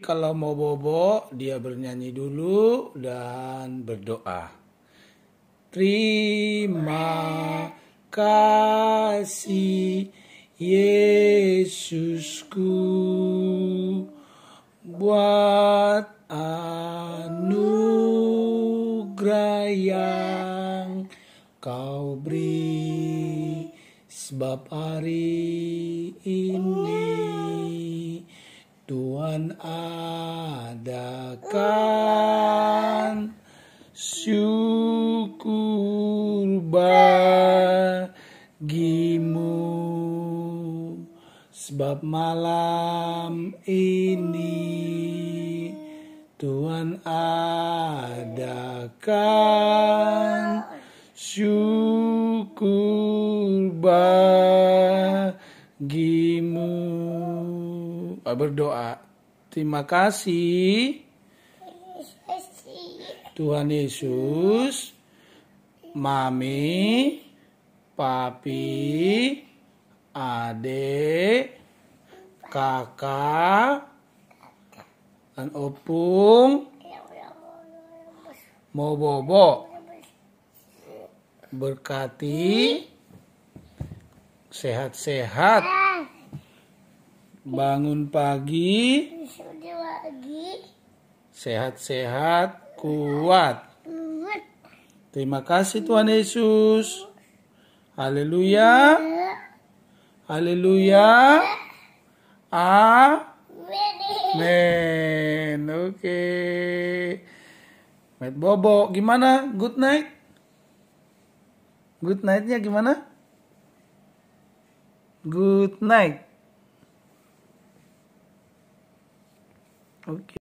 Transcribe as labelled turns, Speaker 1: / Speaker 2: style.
Speaker 1: Kalau mau bobo, dia bernyanyi dulu dan berdoa. Terima kasih Yesusku buat anugerah yang kau beri sebab hari ini Tuhan Allah adakan syukur bagimu sebab malam ini Tuhan adakan syukur bagimu berdoa Terima kasih. Tuhan Yesus, Mami, Papi, Ade, Kakak, dan Opung, mau bobo, berkati, sehat-sehat bangun pagi sehat-sehat kuat terima kasih Tuhan Yesus haleluya haleluya amin oke okay. Met Bobo gimana good night good night-nya gimana good night Okay.